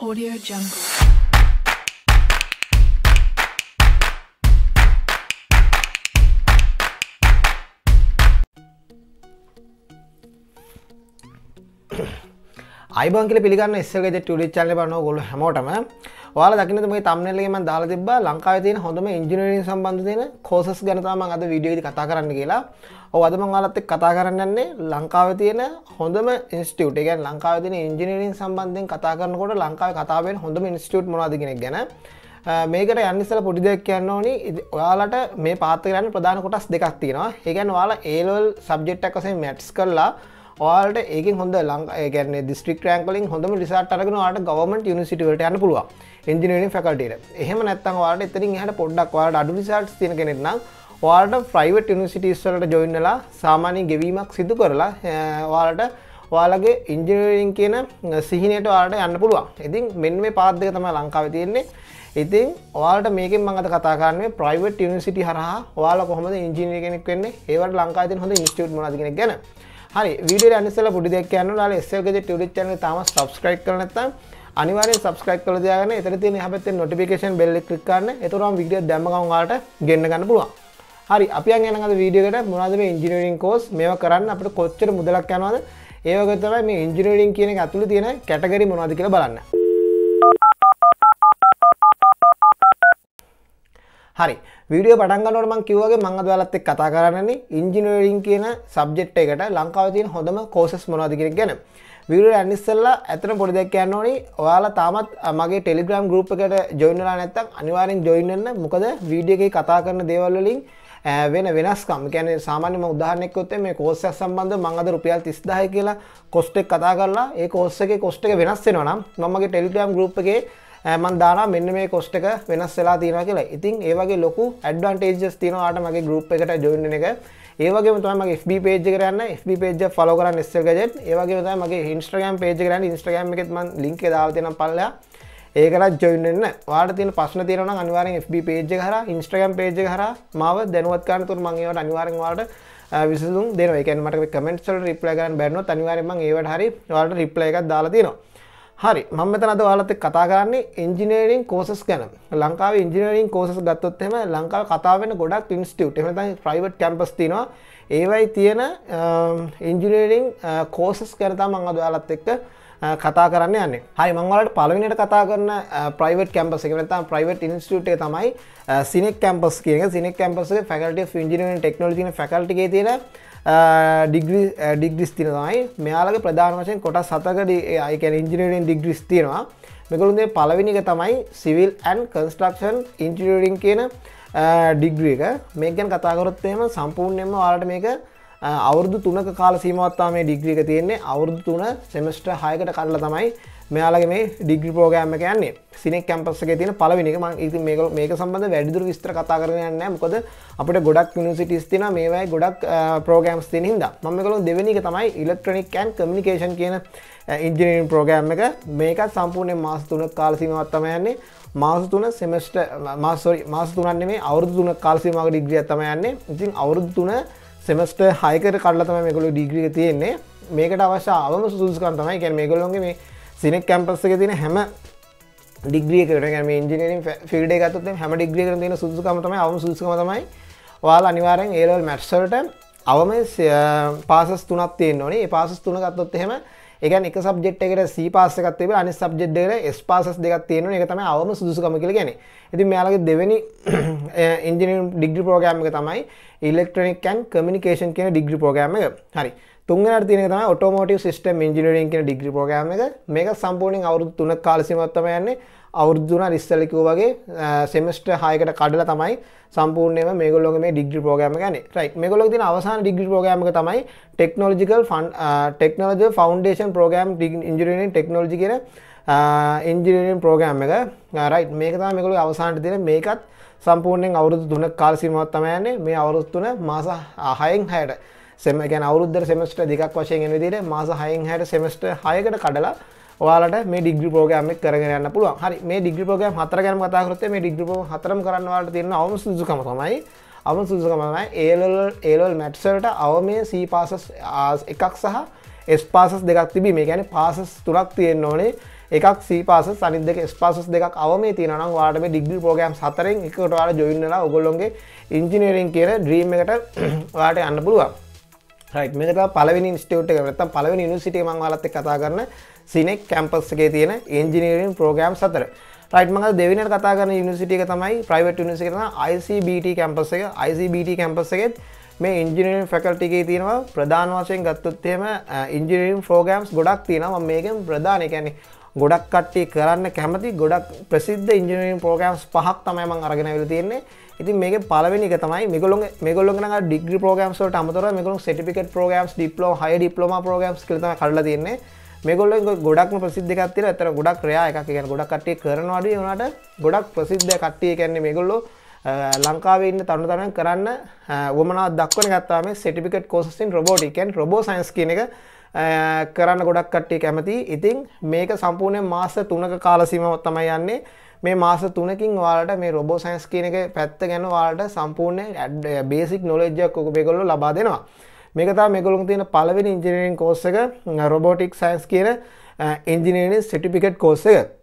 Audio Jungle. අයිබං කියල පිළිගන්න ස්සක ට ඩි චල බන ගොල හැමෝටම ඔයාල දකින මේ තම්නෙල්ලගේ මන් දාලා තිබ ලංකාව තියෙන හොඳම ඉංජිනීරින් සම්බන්ධ තියෙන කෝසස් ගැනතාම අද වීඩියෝදි කතා කරන්න කියලා ඔ අදම වාලත් එක් කතා කරන්නන්නේ ලංකාව තියෙන හොඳම ඉස්ටියුට ගැන් ලංකාව තින ඉංජිනීරින් සම්බන්ධයෙන් කතා කරනකොට ලංකාව කතාවෙන් හොඳම ඉස්ටියුට් මොදගෙනක් ගැන මේකට යන්නිසල පොඩි දෙයක් කියන්න ඕනි ඔයාලට මේ පාතරන්න ප්‍රධාන කොටස් දෙකක් තියෙනවා ඒගැන් වාලා ඒලල් සබ්ජෙට්ක් වසේ මැට්ස් කරලා ඔයාලට ඒක හොඳ ලං ගැන දිස්ට්‍රික් රෑන්කලින් හොඳම රිසාටරගෙන වාට ගවමට නිසිටවට යන්න පුළුවන් ඉංජිනීරින් ෆැකල්ටට එහෙම නැත්තන් වාට එතරින් හට පොඩ්ඩක් වාට අඩු රිසාට් තින කෙනෙක්නම් වාට ෆ්‍රයිවට් නිසිටස්වලට ජොයින්නලා සාමානය ගෙවීමක් සිදු කරලා වාලට වාලගේ ඉංජිනීරින් කියන සිහිනයට වාට යන්න පුළුවන් ඉතින් මෙන් මේ පාද්දක තම ලංකාව තියෙන්නේ ඉතින් වාට මේක මඟත කතාරන්නේ ප්‍රයිවට් නිසිට හරහා වාල කොහොම ඉංජිනී කෙනෙක් වෙන්නේ ඒවට ලංකාති හොඳ ඉස්ටට මදගෙන ගැන හරි විඩ අනිසල පුඩි දෙයක් කියන්න ලා ස්සල්ගෙ ටියුඩි චන තම සබස්ක්‍රයි් කරනත්තම් අනිවාරෙන් සබස්ක්‍රයික් කල දයාගන්න එතර තියෙන හැත්තේ නොටිකේන් බෙල්ලි ක්‍රික් කරන්න එතුරම් විඩිය දැමගවන්ට ගෙන්න්න ගන්න පුළුවන් හරි අපි යනද වීඩියකට මොනද මේ ඉංජිනීරින් කෝස් මේ කරන්න අපට කොච්චර මුදලක් යනවාද ඒවගතම මේ ඉංජිනීරින් කියන ඇතුළ තියෙන කැටගරි මොනාද කියල බලන්න හරි විඩිය පටන්ගනොටමන් කිවගේ මංගද වලත් එක් කතා කරන්නේ ඉංජිනීරින් කියන සබ්ජෙට් එකට ලංකාවතින් හොඳම කෝසස් මොනාද කියෙන ගැන විඩියෝ යන්න ඉස්සෙල්ලා ඇත්තටම පොඩි දෙයක් කියන්න ඕනි. ඔයාලා තාමත් මගේ Telegram group එකට join වෙලා නැත්නම් අනිවාර්යෙන් join වෙන්න. මොකද වීඩියෝ එකේ කතා කරන දේවල් වලින් වෙන වෙනස්කම්. ඒ කියන්නේ සාමාන්‍යම උදාහරණයක් කිව්වොත් මේ කෝස් එක සම්බන්ධව මම අද රුපියල් 30000 කියලා cost එක කතා කරලා ඒ course එකේ cost එක වෙනස් වෙනවා නම් මම මගේ Telegram group එකේ මන් දාලා මෙන්න මේ කොස්ට එක වෙනස් වෙලා තියෙනවා කියලා. ඉතින් ඒ වගේ ලොකු ඇඩ්වාන්ටේජස් තියෙනවා ආට මගේ ගෲප් එකට ජොයින් වෙන එක. ඒවගේ තම FB පේජ කරන්න FB පේජ ෆලෝ කරන්න ස්සල් ගජෙත් ඒවගේ තම මගේ ඉන්ස්ට්‍රගම් පේජ කරන්න ඉස්ට්‍රගම් එකෙත් ම ලින්ක දාවතින පල්ල ඒකරත් ජොයින්න වාට තින පස්න තිරන අනිවාරෙන් FB පේජ හර ඉන්ස්ට්‍රගම් පේජ හර මාව දැනුවත්කාරතුර මංගේවට අනිවාරෙන් වාට විසුම් දෙන එකනට කමෙන්ට්සල් රිප්ලගන් බැන්න අනිවාරෙන් ඒවට හරි වාට රිප්ලය එකක් දාලා තිනවා හරි මම මෙතනද ඔයාලත් එක්ක කතා කරන්නේ ඉංජිනේරින් කෝසස් ගැන. ලංකාවේ ඉංජිනේරින් කෝසස් ගත්තොත් එහෙම ලංකාවේ කතා වෙන ගොඩක් ඉන්ස්ටිටියුට් එහෙම නැත්නම් ප්‍රයිවට් කැම්පස් තියෙනවා. ඒවයි තියෙන ඉංජිනේරින් කෝසස් ගැන තමයි මම අද ඔයාලත් එක්ක කතා කරන්න යන්නේ හයි මංවලට පලවිනිට කතා කරන ප්‍රයිවට කැම්පස එකනතා ප්‍රයිවට ඉන්ස්ටේ තමයි සිනෙක් කැම්පස් කියන සිනෙක් කැම්පස ෆැකල්ට ිජින ටෙක්නෝජන ෆැකල්ටිගේ තියෙන ඩිග්‍රිස් තිනයි මෙයාලගේ ප්‍රධාන වශයෙන් කොට සතකට අයිකැන ඉංජිනීරෙන් ඩිග්‍රිස් තියෙනවා මෙකළුන්දේ පලවිනික තමයි සිවිල් ඇන් කන්ස්ටක්ෂන් ඉන්ජිනීරිං කියන ඩිග්‍රිය එක මේකැන් කතාකරොත්තේම සම්පූර්ණයෙන්ම වාලට මේක අවුරදු තුනක කාල සීමවත්තා මේ ඩිග්‍රික තියෙන්නේ අවුරදු තුන සෙමස්ට හයකට කරලා තමයි මෙයාලගේ මේ ඩිග්‍රි පෝගෑම්ම කියන්නේ සිනෙක් කැම්පස්සක තියෙන පලවිනික ම ඉති මේක මේක සම්බඳ වැඩිදුර විස්ත්‍ර කතා කරනයන්න මොකද අපට ගොඩක් නිසිටිස් තින මේවයි ගොඩක් පෝගෑම්ස් තින හිද මම කළු දෙවනික තමයි ඉලෙක්ට්‍රොනික්කන් කමිකේෂන් කියන ඉන්ජිනීන් පෝගෑම් එක මේකත් සම්පූර්ණය මාස් තුන කාලසිමවත්තමයන්නේ මාස තුන සෙමස්ට මාස්රි මාස තුනන්නේ මේ අවුරදු තුන කාල්සිමාව ඩිග්‍රිය තමයන්නේ ඉතින් අවුරුදු තුන සෙමස්ට හයකට කරලතම මෙකොළු ඩිග්‍රිය තියෙන්නේ මේකට අවශ්‍යාවම සුදුස්කන් තමයි කැන මේගොල්ලොන්ගේ මේ සිනෙක් කැම්පස්සක තියෙන හැම ඩිග්‍රියකටම ඉජිනරින් ෆිල්ඩ ගතත් හැම ඩිග්‍රියක තියෙන සුදුකමතම අවම සුදුකමතමයි වාල අනිවාරෙන් ඒලල් මැට්සලට අවම පාසස් තුනත් තියෙන් ඕනේ පාසස් තුන ගත්තොත් එහෙම ඒ කියන්නේ එක සබ්ජෙක්ට් එකකට C පාස් එකක් තිබිලා අනිත් සබ්ජෙක්ට් එකට S පාසස් දෙකක් තියෙනවනේ. ඒක තමයි අවම සුදුසුකම කියලා කියන්නේ. ඉතින් මෙයාලගේ දෙවෙනි ඉන්ජිනේරින් ඩිග්‍රී ප්‍රෝග්‍රෑම් එක තමයි ඉලෙක්ට්‍රොනික ඇන් කමියුනිකේෂන් කියන ඩිග්‍රී ප්‍රෝග්‍රෑම් එක. හරි. තුන්ගනට තින තම ඔටෝමෝටව සිස්ටම් ඉජිනරින් කියෙන ඩිග්‍රි ප්‍රගම එක මේක සම්පූර්ණින් අවුදු තුන කාලසිමත්තම යන්නේ අවුරුදුන රිස්සලකූ වගේ සෙමස්ට හයකට කඩල තමයි සම්පූර්ණය මේගොල්ලො මේ ඩිග්‍රි ප්‍රගම ගන රයි මේගොලො තින අවසාන ඩිග්‍රි ප්‍රගම තමයි ටෙක්නෝජිකල් ෆන් ටෙක්නෝජ ෆන්ඩේෂන් ප්‍රගම් ඉජිනරින් ටෙක්නෝජි කියෙන ඉන්ජිනීන් ප්‍රෝගෑම් එක රයිට් මේක තම මේකළු අවසාන්ට තින මේකත් සම්පූර්ණයෙන් අවුරුදු දුන කාල්සිමත් තමයන්නේ මේ අවුරුත්තුන මාස අහයෙන් හැයට සෙම ගැන අවුද්දර සෙමස්ට දෙකක් වශයෙන් එන දිට මාස හයින් හට සෙමස්ට හයකට කඩලා ඔයාලට මේ ඩිග්‍රි පෝගම කරගන්න පුළුව හරි මේ ඩිග්‍රි පෝගම හතරගන කතාකරත් මේ ඩිග්‍රි හතරම් කරන්නවාට තින්න අවම සුදුකම තමයි අවම සුදුකමයි ඒලල් ඒලල් මැට්සල්ට අව මේ සීපාසස් එකක් සහ එස් පාසස් දෙකක් තිබි මේ ගැන පාසස් තුරක් තියෙන් ඕනේ එකක් සීපාස සනි දෙක ස්පාසස් දෙකක් අවම තියනම් වාටම ඩිග්‍රි පෝගම් සතරෙන් එකටවාට ජොයින්නලා ඔගොල්ලොන්ගේ ඉංජිනීරින් කියර ද්‍රීම් එකට වාට යන්න පුළුවන් මේකට පලවෙනි ස්ටියුට් එක නැත්තම් පලවෙනි යුනිවර්සිටි මම ඔයාලත් එක්ක කතා කරන සිනෙක් කැම්පස් එකේ තියෙන ඉන්ජිනේරින් ප්‍රෝග්‍රෑම් සතර. රයිට් මම දෙවෙනියට කතා කරන යුනිවර්සිටි එක තමයි ප්‍රයිවට් යුනිවර්සිටි එක තමයි ICBT කැම්පස් එක. ICBT කැම්පස් එකෙත් මේ ඉන්ජිනීරින් ෆැකල්ටි එකේ තියෙනවා ප්‍රධාන වශයෙන් ගත්තොත් එහෙම ඉන්ජිනීරින් ප්‍රෝග්‍රෑම්ස් ගොඩක් තියෙනවා. මම මේකෙන් ප්‍රධාන ඒ කියන්නේ ගොඩක් කට්ටිය කරන්න කැමති ගොඩක් ප්‍රසිද්ධ ඉන්ජිනීරින් ප්‍රෝග්‍රෑම්ස් පහක් තමයි මම අරගෙන ආවිල්ලා තියෙන්නේ. ඉති මේක පලවෙනික තමයි මෙගොලොන් මෙගොලොන් ඩිග ප්‍රෝගම්ස්ට අමතර මෙගොන් සටිකට ප්‍රෝගම්ස් ඩිපලෝ හය ඩිපලෝම ප්‍රෝගම්ස් කර කරලා තින්නේ මෙගොල්ල ගොඩක් ප්‍රසිද්ධකත්තිර ඇතර ගොඩක් ක්‍රයා එක කියන ගොඩක් කටේ කරනවාඩ වනට ගොඩක් ප්‍රසිද්ධ කට්ටිය කියන්නේ මෙගොල්ලො ලංකාවන්න තරුණ තරන් කරන්න වමනා දක්වන ගත්තාම සටිකට කෝසින් රබෝටිකන් රබෝ සයින්ස් කියන එක කරන්න ගොඩක් කට්ටේ කැමති ඉතින් මේක සම්පූර්ණය මාස තුනක කාලසීමවත් තමයි යන්නේ මේ මාස තුනකින් වාලට මේ රොබෝ සයින්ස් කියන එක පැත්ත ගැන වාලට සම්පූර්ණ බේසික් නොලෙජ්ජක් ඔක මේගොල්ලෝ ලබා දෙනවා මේකතා මේගොලුන් තියෙන පළවෙනි ඉංජිනීරින් කෝස් එක රොබෝටික් සයින්ස් කියන ඉංජිනීරින් සටිපිකට් කෝස් එක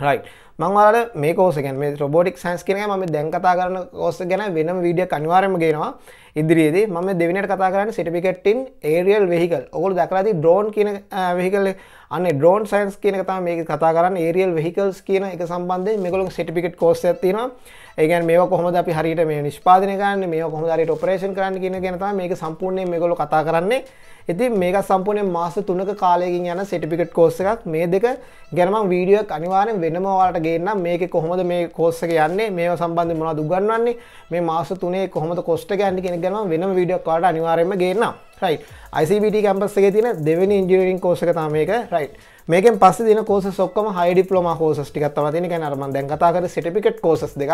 රයිට් මංවාලට මේ කෝසගෙන් මේ රොබෝටික් සයින්ස් කියන ම දැන් කතා කරන කෝස ගැන වෙනම වීඩිය කනිවාරම ගෙනවා ඉදිරියේද ම දෙවිනට කතාරන්න සිටිපිකට්ටින් ඒරියල් වෙහිකල් ඔවුල් දකලාති ඩ්‍රෝන් කියන වෙහිකල් අන්න ඩෝන් සයින්ස් කියන කතා මේ කතා කරන්න ඒරියල් වෙහිකල්ස් කියන එක සම්බන්ධය මෙකොලොන් සිටිපිකට් කෝස් ඇතින ඒගැන් මේ කොහොමද අපි හරිට මේ නිෂ්පාදනකන්න මේ කොහොමදරයට ඔපරේෂන් කරන්න කියන ගැනතා මේක සම්පූර්ණය මෙගොල කතා කරන්නේ ඉතින් මේක සම්පූර්ණයෙන් මාස 3ක කාලයකින් යන සර්ටිෆිකට් කෝස් එකක් මේ දෙක ගැන මම වීඩියෝ එකක් අනිවාර්යෙන් වෙනම ඔයාලට ගේන්නම් මේකේ කොහොමද මේ කෝස් එක යන්නේ මේවා සම්බන්ධයෙන් මොනවද උගන්වන්නේ මේ මාස 3ේ කොහොමද කොස්ට් එක යන්නේ කියන ගැන වෙනම වීඩියෝ කාඩ අනිවාරයම ගේන්නම් රයි ICBT කැම්පස්සේ තින දෙවනි ඉන්ජිනීරින් කෝසක තමයක රයි් මේකෙන් පස්ස දින කෝස සොක්කම හයිඩිපලෝම හෝසටිකත් තමතින ගැනරම දැන් කතාකර සිටිපිකට් කෝසස් දෙක්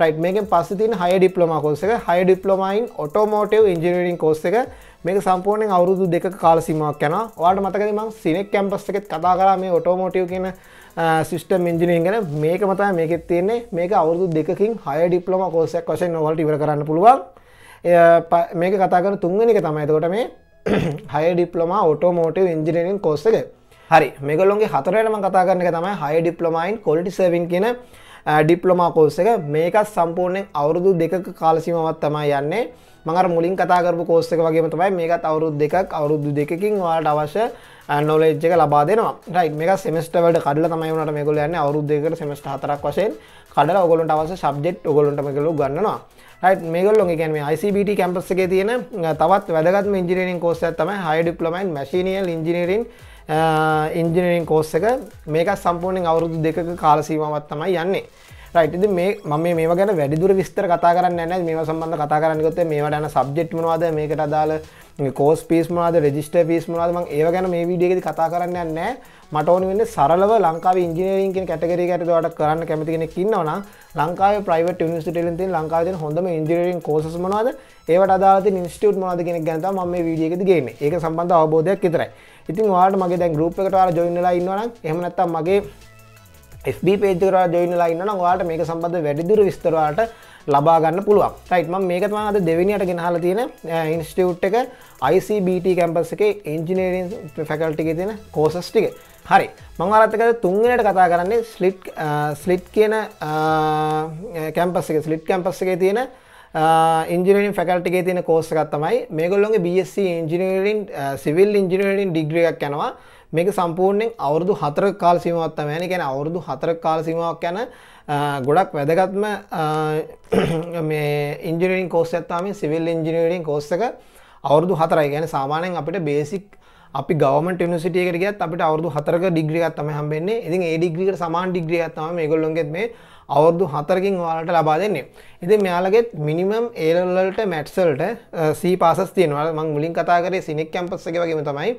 රයිට් මේකෙන් පස්ස තින හය ඩිපලෝම කෝසක හය ඩිපලෝමයින් ඔටෝමෝටව් ඉන්ජිනීරින් කෝස්සක මේක සම්පූර්ණෙන් අවුරුදු දෙක කාලසිමාවක් යන වාට මතකම සිනෙක් කැම්පස්සකෙත් කතා කරා මේ ඔටෝමෝටව් කියන සිිස්ටම් ඉජිනීන් ගැන මේක මතයි මේකෙත් තියන්නේ මේක අවුරුදු දෙකින් හය ඩිපලෝම කෝසයක් වශයෙන් නොවලට ඉවර කරන්න පුළුවන් මේක කතාකන තුන්ගෙන එක තමයි තකොට මේ හය ඩිප්ලොමා ඔටෝමෝටව ඉංජිනීන් කෝස්සක හරි මෙගලොන්ගේ හතරටම කතා කරන එක තමයි හය ඩිප්ලොමයින් කොලිටි සවින් කියන ඩිප්ලොමා කෝස්ස එක මේකත් සම්පූර්ණයෙන් අවුරුදු දෙක කාලසිමවත් තමයි යන්නේ මඟර මුලින් කතාකරපු කෝස්ස එක වගේම තමයි මේකත් අවුරුදු දෙකක් අවුරුදු දෙකකින් වාට අවශ්‍ය නොලෙජ් එක ලබා දෙනවා රයි මේක සෙමස්ට වලට කඩල තමයි වනට මේගොල යන්න අවුරුදු දෙකට සෙමස්ට හතරක් වශයෙන් කඩලා ඔගොලන්ට අවශ්‍ය සබ්ජෙට් ඔගොලන්ට මේකලු ගන්නවා මේගොල්ලොගේ ගැන ICBT කැම්පස් එක තියෙන තවත් වැදගත් ඉජිනීරින් කෝස්සයක් තමයි හය ඩිප්ලමයින් මැශිනියල් ඉජිනීරින් ඉන්ජිනීරින් කෝස්ස එක මේක සම්පූර්ණෙන් අවුරුදු දෙක කාලසීමාවත් තමයි යන්නේ ඉතිද මේ මම මේ ගැන වැඩිදුර විස්තර කතා කරන්න න මේ සම්බඳ කතා කරන්නකොත මේ වඩන සබ්ජෙට් මනවාද මේකට අදාල කෝස් පිස්මවාද රෙජිස්ට පිස්මවාදම ඒ ගැන මේ විඩියගෙද කතා කරන්න නෑ මටඕන වන්න සරලව ලංකාව ඉංජිනීරින් කටගරි ඇටදවට කරන්න කැමති කෙන කින්නවන ලංකාව ප්‍රයිවට නිස්ටලති ලංකාවද හොඳම ඉන්ජිනීරින් කෝසමනවාද ඒවට අදාත නිස්ටියුට් මනාද කෙනෙ ගැත ම මේ විඩියකතිගේම ඒ සම්බඳ අවබෝධයක් විතරයි ඉතින් වාට මගේ දැන් ගරුප් එකට ජොයින්නලා ඉන්නවන එහමනත්තම් මගේ FB පේජකර ජොයිනලා ඉන්න වාට මේක සම්බඳ වැඩිදුර විස්තරවාට ලබාගන්න පුළුවන් ටයිටම මේක තම අද දෙවිනිට ගෙනහල තියෙන ඉන්ස්ටියුට් එක ICBT කැම්පස් එක ඉන්ජිනීරින් ෆැකල්ටික තියෙන කෝසස් ටික හරි මං අරත්තකද තුන්ගෙනට කතා කරන්නේ ස්ලිට් ස්ලිට් කියන කැම්පස් එක ස්ලිට් කැම්පස් එකේ තියෙන ඉන්ජිනීන් ෆැකල්ටිගේ තියෙන කෝස්ස එකක් තමයි මේගොල්ලොන්ගේ BSc ඉන්ජිනීරින් සිවිල් ඉන්ජිනීරින් ඩිග්‍රිය එකක් යනවා මේක සම්පූර්ණයෙන් අවුරුදු හතර කාල සීමාවක් තමයි يعني කියන්නේ අවුරුදු හතර කාල සීමාවක් යන ගොඩක් වැදගත්ම මේ ඉන්ජිනීරින් කෝස් එකක් තමයි සිවිල් ඉන්ජිනීරින් කෝස් එක අවුරුදු හතරයි කියන්නේ සාමාන්‍යයෙන් අපිට බේසික් අපි ගවමට නිසිටියකට ගත් අපිට අවුදු හතරක ඩිග්‍රියත් තම හම්බෙන්නේ ඉතින් ඒ ඩිග්‍රියට සමාන් ඩිග්‍රියත් තම මේගොල්ලොන්ගෙත් මේ අවුරදු හතරකින් වාලට ලබා දෙන්නේ ඉතින් මෙයාලගෙත් මිනිමම් ඒලල්ලට මැට්සල්ට සී පාසස් තියෙනවා මං මුලින් කතා කරේ සිනික් කැම්පස් එක වගේම තමයි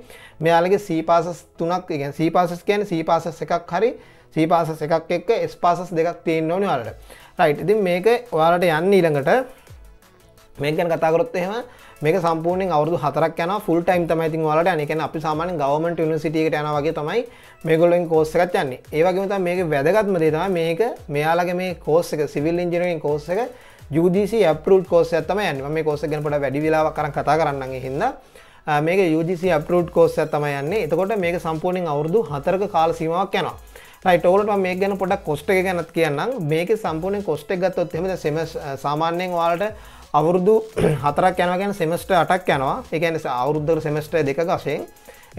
මෙයාලගේ සී පාසස් තුනක් ගැන් සී පාසස් කියන සී පාසස් එකක් හරි සී පාසස් එකක් එක්ක එස් පාසස් දෙකක් තියෙන්න ඕනි වාලට රයිට් ඉතින් මේක ඔයාලට යන්න ඊළඟට මේකන් කතාකරොත් එහෙම මේක සම්පූර්ණෙන් අවුදු හතරක් යන ෆුල් ටයිම් තමයි ඉතින් ඔයාලට යන්නේ. කියන්නේ අපි සාමාන්‍යයෙන් ගවර්න්මන්ට් යුනිවර්සිටි එකට යනවා වගේ තමයි මේගොල්ලෝගෙන් කෝස් එකක් යන්නේ. ඒ වගේම තමයි මේකේ වැදගත්ම දේ තමයි මේක මෙයාලගේ මේ කෝස් එක සිවිල් ඉංජිනේරින් කෝස් එක UGC approved කෝස් එකක් තමයි යන්නේ. මම මේ කෝස් එක ගැන පොඩ්ඩක් වැඩි වෙලාවක් කරන් කතා කරන්නම් ඒ හින්දා මේක UGC approved කෝස් එකක් තමයි යන්නේ. එතකොට මේක සම්පූර්ණයෙන් අවුරුදු 4ක කාල සීමාවක් යනවා. ටෝලට මේ ගැන පොඩක් කොස්ට එක ගැනත් කියන්න මේක සම්පූර්ණ කොස්ට එකගත්තොත් එම සෙම සාමාන්‍යයෙන් වාලට අවුරුදු හතරක් යනවා ගැන සෙමස්ට අටක් යනවා එකන අවුද්ධර සෙමස්ට දෙක වශයෙන්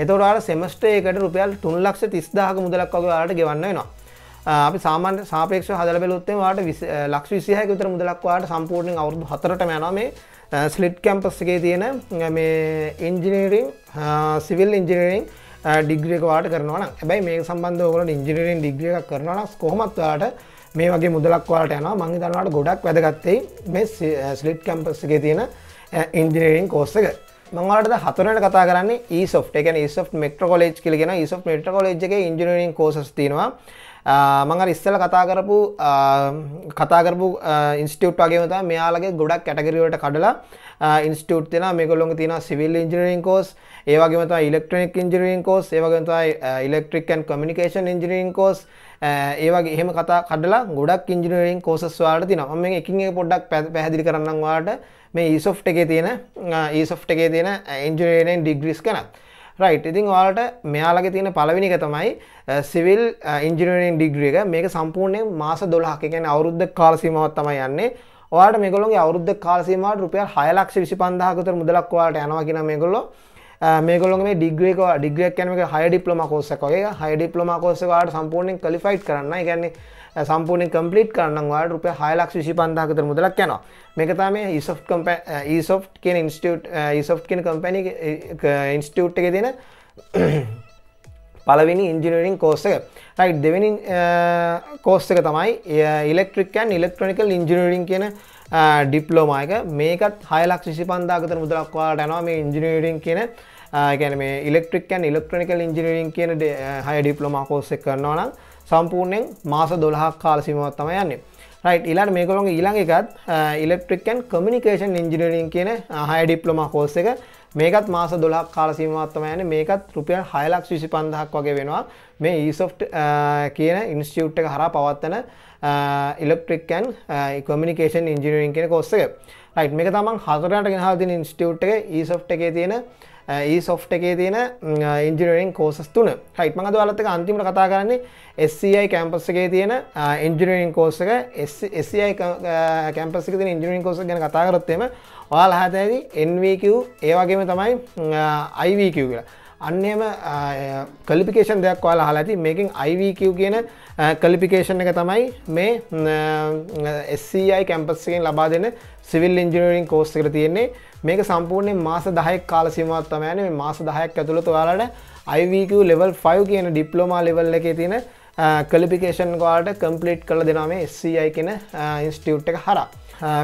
එතවට සෙමස්ට එකට රුපියල් තුන් ලක්ෂ තිස්දාහක මුදලක් වගේවාට ගවන්න වෙනවා අපි සාමාන්‍ය සාපේක්ෂ හදල බැලුත්තේ වාට ලක්ෂ විසිහයක විතර මුදලක්වාට සම්පූර්ණය අවුදු හතරට යනවා මේ ස්ලිට් කැම්පස්සගේ තියෙන මේ ඉන්ජිනීරිං සිවිල් ඉන්ජිනීරිං ඩිග්‍රකවාට කරනවා හැබයි මේ සම්බන්ධ ඔගලට ඉන්ජිනීරින් ඩිග්‍රියක් කරනවා කොමත්වාට මේ වගේ මුදලක් වාලට යනවා මං හිතනවාට ගොඩක් වැදගත්තෙයි මේ ස්ලිට් කැම්පස් එකේ තියෙන ඉන්ජිනීරින් කෝස් එක මංවාට හතුරට කතා කරන්නේ ඊසොෆ් එක ඊසොෆ් මෙට්‍ර කොලේජ් කියලගෙන ඊසොෆ් මෙට්‍ර කොලේජ් එක ඉන්ජිනීරින් කෝසස් තියෙනවා මඟ ඉස්සල කතා කරපු කතාකරපු ඉන්ස්ටියුට් වගේ මතා මෙයාලගේ ගොඩක් කැටගරිවට කඩලා ඉන්ස්ටියුට් තින මේකොල්ලොන් තින සිවිල් ඉන්ජිනීරින් කෝස් ඒවගේමතා ඉලෙක්ට්‍රනික් ඉන්ජිනීරින් කෝස් ඒවගතයි ඉලෙක්ට්‍රික් කන් කමිනිකේෂන් ඉන්ජිනීරින් කෝස් ඒවගේ එහෙම කතා කඩලා ගොඩක් ඉංජිනීරින් කෝසස් වලට තියෙනවා මම එකින් එක පොඩ්ඩක් පැහැදිලි කරන්නම් ඔයාලට මේ ඊසොෆ්ට් එකේ තියෙන ඊසොෆ්ට් එකේ තියෙන ඉංජිනීරින් ඩිග්‍රීස් ගැනත් රයිට් ඉතින් ඔයාලට මෙයාලගේ තියෙන පළවෙනික තමයි සිවිල් ඉන්ජිනීරින් ඩිග්‍රිය එක මේක සම්පූර්ණයෙන් මාස 12ක කියන්නේ අවුරුද්ද කාල සීමාවක් තමයි යන්නේ. ඔයාලට මේගොල්ලෝගේ අවුරුද්ද කාල සීමාවට රුපියල් 6 ලක්ෂ 25000 කට මුදලක් ඔයාලට යනවා කියන මේගොල්ලෝ මේකොලොගේ ඩිග්‍රේක ඩිග්‍රක් කැනක හය ඩිප්ලොම කෝසකගේ හය ඩිප්ලොම කෝසකවාට සම්පූර්ණෙන් කලිෆයිට් කරන්න ගැන්නේ සම්පූර්ණ කම්පලිට් කරන්නවාට රුපය හයලක් විසි පන්දාකතර මුදලක් යනවා මේකතා මේ ඉසෝ ඉසෝ කියෙන ඉන්ස්ට ඉසෝ කියෙන කම්පැනි ඉන්ස්ටියුට් එක දෙන පලවෙනි ඉන්ජිනරින් කෝස්සක රයි දෙවෙනි කෝස්සක uh, තමයි ඉලෙක්ට්‍රික්කන් ඉලෙක්ට්‍රොනිකල් ඉන්ජිනරින් කියන ඩිප්ලෝමයක uh, මේකත් හයලක් සිසි පන්දාගත මුදලක්වාට යනවා මේ ඉන්ජිනීරින් කියන ගැන uh, මේ ඉලෙක්ට්‍රික්කන් ඉලෙක්ට්‍රොනිකල් ඉන්ජිනරින් කියන හය ඩිප්ලෝමා කෝස්සෙක් කරනවා නම් සම්පූර්ණයෙන් මාස දොළහක් කාල සිමුවත් තම යන්නේ ඉලාට මේකොළොන් ඊළඟ එකත් ඉලෙක්ට්‍රික්කන් කමිනිකේෂන් ඉංජිනීරින් කියන හය ඩිප්ලොම කෝස් එක මේකත් මාස දොලක් කාලසීමවත්තම යන මේකත් රුපියල් හයලක්ෂ විසි පන්දහක් වගේ වෙනවා මේ ඊසොෆ් කියන ඉන්ස්ටියුට් එක හර පවත්වන ඉලෙක්ට්‍රික්කන් කමිනිකේෂන් ඉංජිනීරින් කියෙන කොස්සක රයිට් මේක තමන් හතරට ගෙනහල්තින ඉන්ස්ටියුට් එක ඊසොෆ් එක තියෙන ඒ සොෆ්ට එකේ තියෙන ඉන්ජිනරෙන් කෝසස් තුන හයිට මඟ දවලත්තක අන්තිමට කතා කරන්නේ SCI කැම්පස් එකේ තියෙන ඉන්ජිනරෙන් කෝසක SCI කැම්පස් එක ඉන්ජිනරින් කෝස ගැන කතාකරොත්තෙම ඔයාල හතඇති NVQ ඒවගේම තමයි IVQ කියලා අන්නම කලිපිකේෂන් දෙයක් වාල හලා ඇති මේකින් IVQ කියන කලිපිකේෂන් එක තමයි මේ SCI කැම්පස්සකෙන් ලබා දෙන සිවිල් ඉන්ජිනරින් කෝස්සකර තියෙන්නේ මේක සම්පූර්ණය මාස දහයක් කාල සිමත් තමයන මේ මාස දහයක් ඇතුළතු යාලට IVQ ලෙවල් 5 කියන ඩිප්ලෝමා ලෙවල් එකේ තියෙන කලිපිකේෂන් වාට කම්පලිට් කළ දෙනාමේ ස්CI කෙන ඉන්ස්ටියුට් එක හර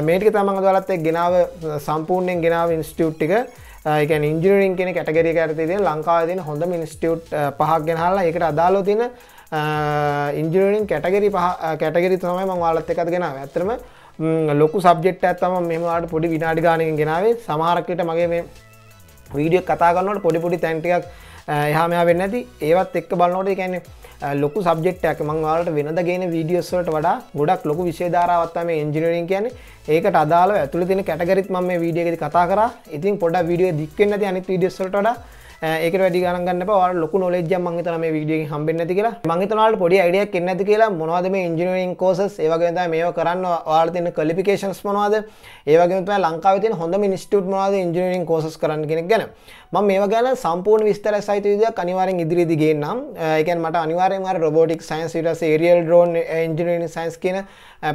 මේටික තමඟ දලත්තේ ගෙනාව සම්පූර්ණයෙන් ගෙනාව ඉන්ස්ටියුට්ටික එක ඉන්ජිනරින් කෙන කැටගරි ඇරතිේ ලංකාවතින හොඳ මිනිස්ටියුට් පහක් ගෙනහල්ලා එකට අදාලෝ තින ඉන්ජිනරින් කැටගරි පහ කැටගරි තමයි මං වාලත් එකත් ගෙනාව ඇතරම ලොකු සබ්ෙට් ඇත්තම මෙමට පොඩි විනාඩි ගානයෙන් ගෙනාවේ සමහරක්කට මගේ මේ වීඩිය කතා කරන්නට පොඩි පොඩි තැන්ටියක් එහමයා වෙන්න ඇති ඒවත් එක්ක බලන්නොට කැන්නේ ලොකු සබ්ෙක්්යක් මංවාලට වෙනද ගෙන වීඩියස්වලට වඩා ගොඩක් ලොකු විශේධාරවත්තම ඉංජිනරින් කියන ඒකට අදාල ඇතුළ තින කැටගරිත් ම මේ වීඩියගෙති කතා කර ඉතින් පොඩ වීඩිය දික්වෙන්න ඇනි විඩියස්වට වඩා ඒක වැඩි ගන්න ලොක නොලෙජ මංගත මේ විඩිය හම්බෙන්න ඇති කියලා මංගතනට පොඩි අඩියක් එන්න ඇති කියලා මොවාද මේ ඉංජිනීරින් කෝසස් ඒවගේද මේ කරන්න වාර්තින කලිපිකේන්ස් මොවාද ඒවගේ ලංකාවති හොඳ මිනිස්ටුට මවාද ඉංජිනීරින් කෝසස් කරන්න කෙනෙක් ගැන ම මේ ගැන සම්පූර්ණ විස්තර සයිතවිද අනිවාරෙන් ඉදිරිදිගේ නම් එකන් මට අනිවාරෙන් රොබෝටික් සයින්ස් ටස රියල් ඩෝන් ඉජිනීරින් සයින්ස් කියන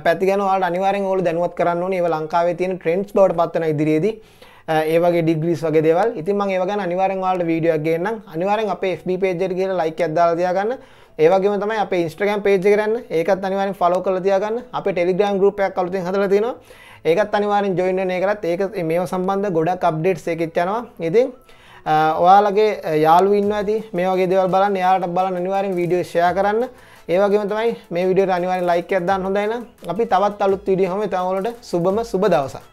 පැතිගන වාට අනිවාරෙන් ඕල දැනුවත් කරන්න ඒව ලංකාවේ තියෙන ට්‍රෙන්ස් බෝඩ් පත්වන ඉදිරියේදී ඒවගේ ඩිග්‍රීස් වගේ දේවල් ඉතින් මම ඒව ගැන අනිවාර්යෙන් ඔයාලට වීඩියෝයක් ගෙන්නම් අනිවාර්යෙන් අපේ FB page එකට ගිහලා like එකක් දාලා තියාගන්න ඒ වගේම තමයි අපේ Instagram page එක කරන්න ඒකත් අනිවාර්යෙන් follow කරලා තියාගන්න අපේ Telegram group එකක් අලුතෙන් හදලා තිනවා ඒකත් අනිවාර්යෙන් join වෙන එකලත් ඒක මේව සම්බන්ධ ගොඩක් updates එකෙත් යනවා ඉතින් ඔයාලගේ යාළුවෝ ඉන්නවා ඇති මේ වගේ දේවල් බලන්න එයාලට බලන්න අනිවාර්යෙන් වීඩියෝ share කරන්න ඒ වගේම තමයි මේ වීඩියෝට අනිවාර්යෙන් like එකක් දාන්න හොඳයි නම් අපි තවත් අලුත් වීඩියෝ හැම වෙලාවෙම සුබම සුබ දවසක්